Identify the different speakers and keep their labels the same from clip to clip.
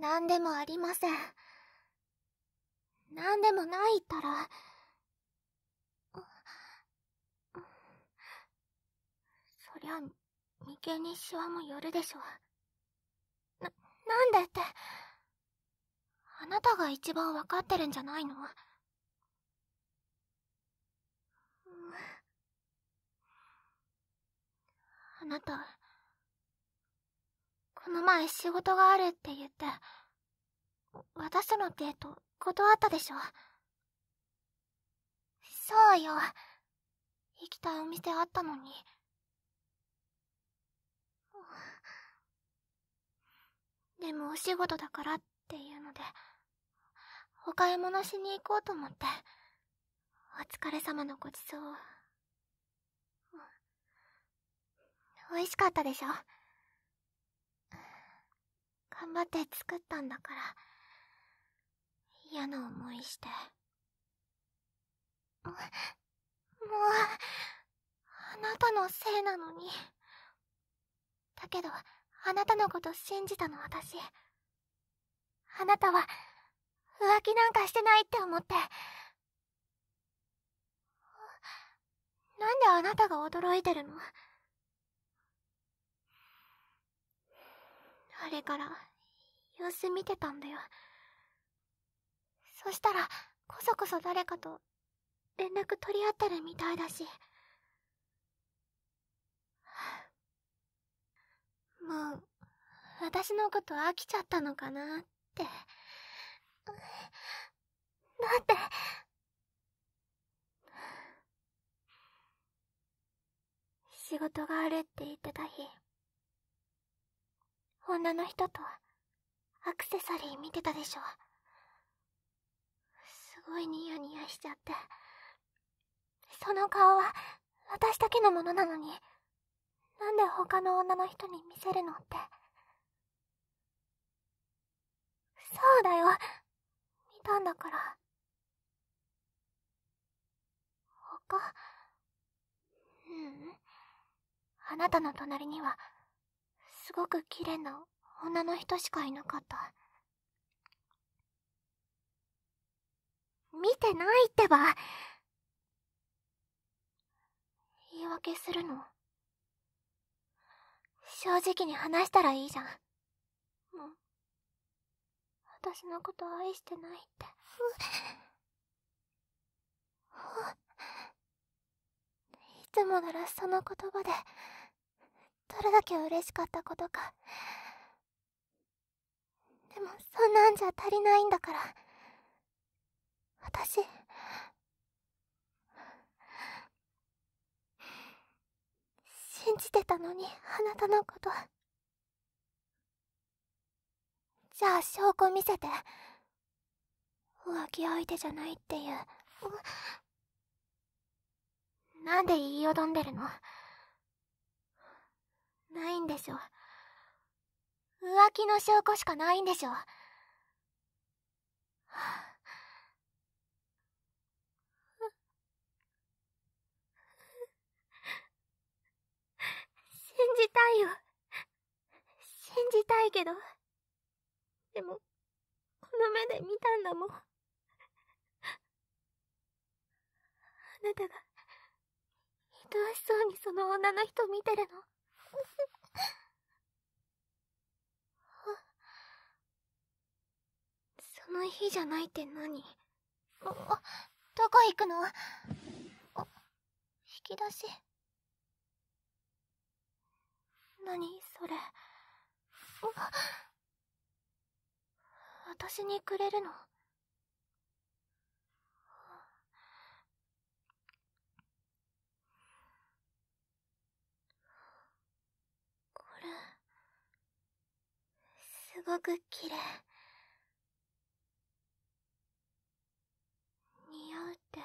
Speaker 1: 何でもありません。何でもないったら、そりゃ、眉間にシワも寄るでしょ。な、なんでって、あなたが一番わかってるんじゃないのあなた、この前仕事があるって言って、私とのデート断ったでしょ。そうよ。行きたいお店あったのに。でもお仕事だからっていうので、お買い物しに行こうと思って、お疲れ様のごちそう。美味しかったでしょ頑張って作ったんだから嫌な思いしてもうあなたのせいなのにだけどあなたのこと信じたの私あなたは浮気なんかしてないって思ってなんであなたが驚いてるのあれから様子見てたんだよそしたらこそこそ誰かと連絡取り合ってるみたいだしもう私のこと飽きちゃったのかなってだって仕事があるって言ってた日女の人とアクセサリー見てたでしょすごいニヤニヤしちゃってその顔は私だけのものなのになんで他の女の人に見せるのってそうだよ見たんだから他うんあなたの隣にはすごく綺麗な女の人しかいなかった見てないってば言い訳するの正直に話したらいいじゃんう私のこと愛してないっていつもならその言葉でどれだけ嬉しかったことかでもそんなんじゃ足りないんだから私信じてたのにあなたのことじゃあ証拠見せて浮気相手じゃないっていうなんで言いよどんでるのないんでしょ。浮気の証拠しかないんでしょ。信じたいよ。信じたいけど。でも、この目で見たんだもん。あなたが、愛おしそうにその女の人見てるの。その日じゃないって何どこ行くの引き出し何それ私にくれるのごく綺麗。似合うって。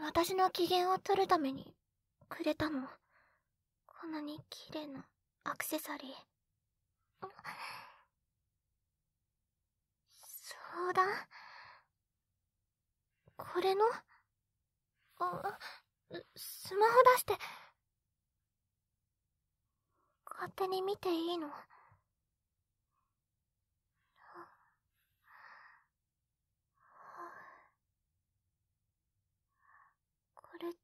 Speaker 1: 私の機嫌を取るためにくれたの。こんなに綺麗なアクセサリー。そうだ。これのあ、スマホ出して。勝手に見ていいのこれって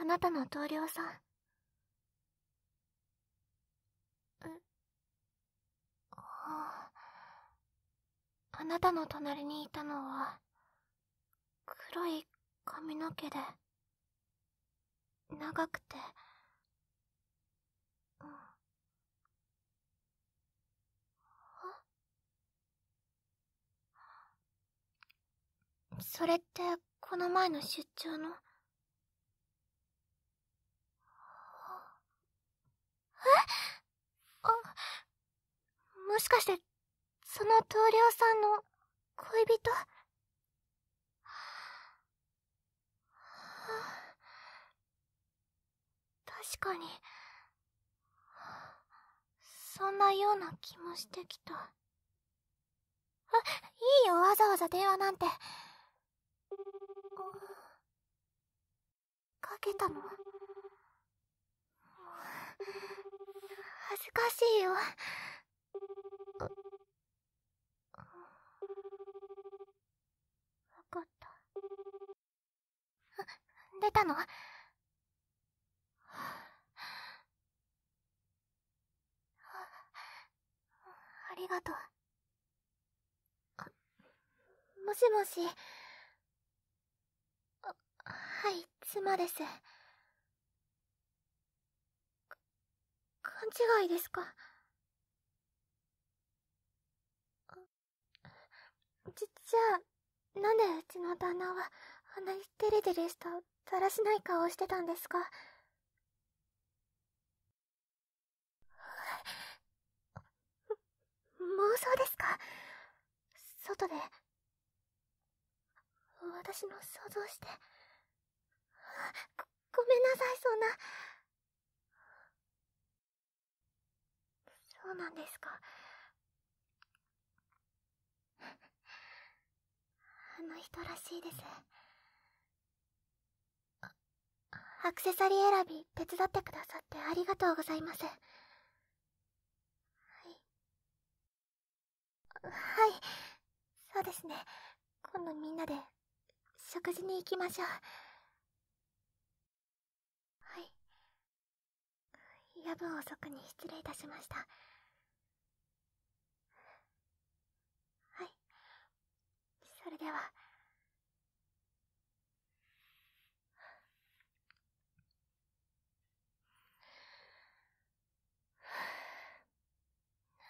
Speaker 1: あなたの同僚さんえああなたの隣にいたのは黒い髪の毛で長くて。それって、この前の出張の。えあ、もしかして、その同僚さんの恋人 確かに、そんなような気もしてきた。あ、いいよ、わざわざ電話なんて。かけたの恥ずかしいよ分かった出たのありがとうもしもしはい妻です。勘違いですかじ、じゃあ、なんでうちの旦那は、あんなにデレデレした、だらしない顔をしてたんですか妄想ですか外で、私の想像して、ごめんなさいそんなそうなんですかあの人らしいですアクセサリー選び手伝ってくださってありがとうございますはい。はい、そうですね。今度みんなで食事に行きましょう。夜分遅くに失礼いたしました。はい。それでは。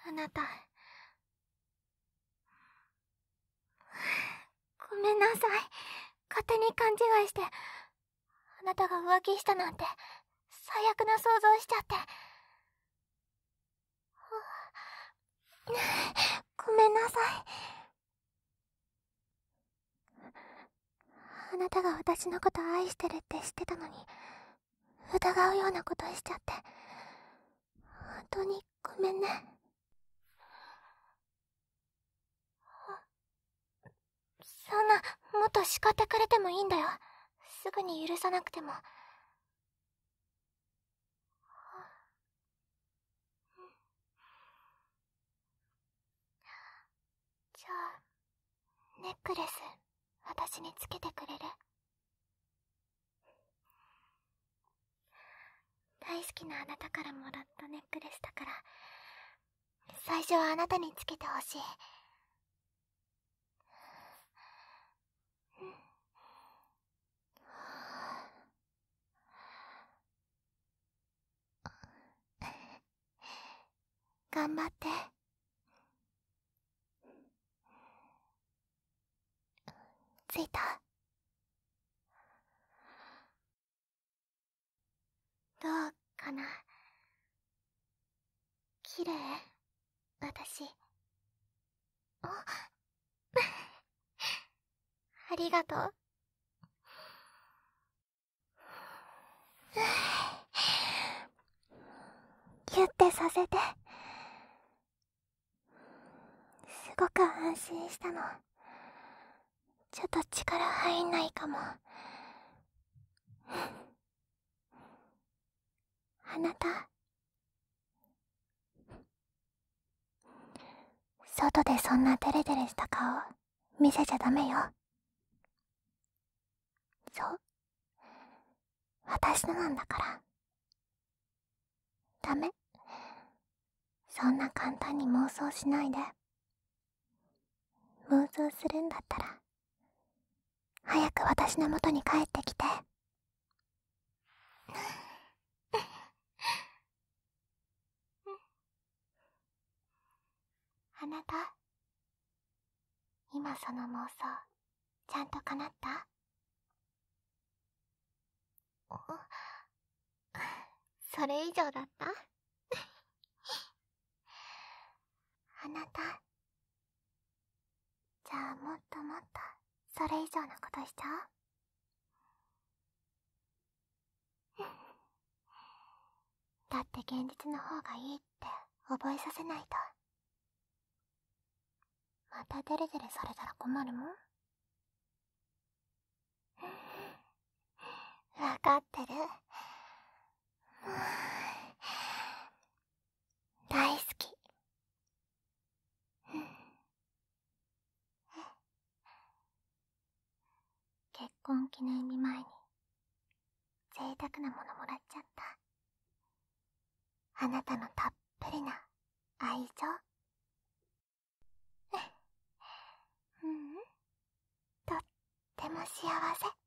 Speaker 1: あなた。ごめんなさい。勝手に勘違いして、あなたが浮気したなんて。最悪な想像しちゃって。ごめんなさい。あなたが私のこと愛してるって知ってたのに、疑うようなことしちゃって。本当にごめんね。そんな、もっと叱ってくれてもいいんだよ。すぐに許さなくても。ネックレス私につけてくれる大好きなあなたからもらったネックレスだから最初はあなたにつけてほしい頑張って。着いたどうかな綺麗私お ありがとうぎゅってさせてすごく安心したの。ちょっと力入んないかもあなた外でそんなデレデレした顔見せちゃダメよそう私のなんだからダメそんな簡単に妄想しないで妄想するんだったら早く私の元に帰ってきてあなた今その妄想ちゃんと叶ったそれ以上だったあなたじゃあもっともっとそれ以上のことしちゃう だって現実の方がいいって覚えさせないとまたデレデレされたら困るもん わかってる婚記念日前に贅沢なものもらっちゃったあなたのたっぷりな愛情う うんとっても幸せ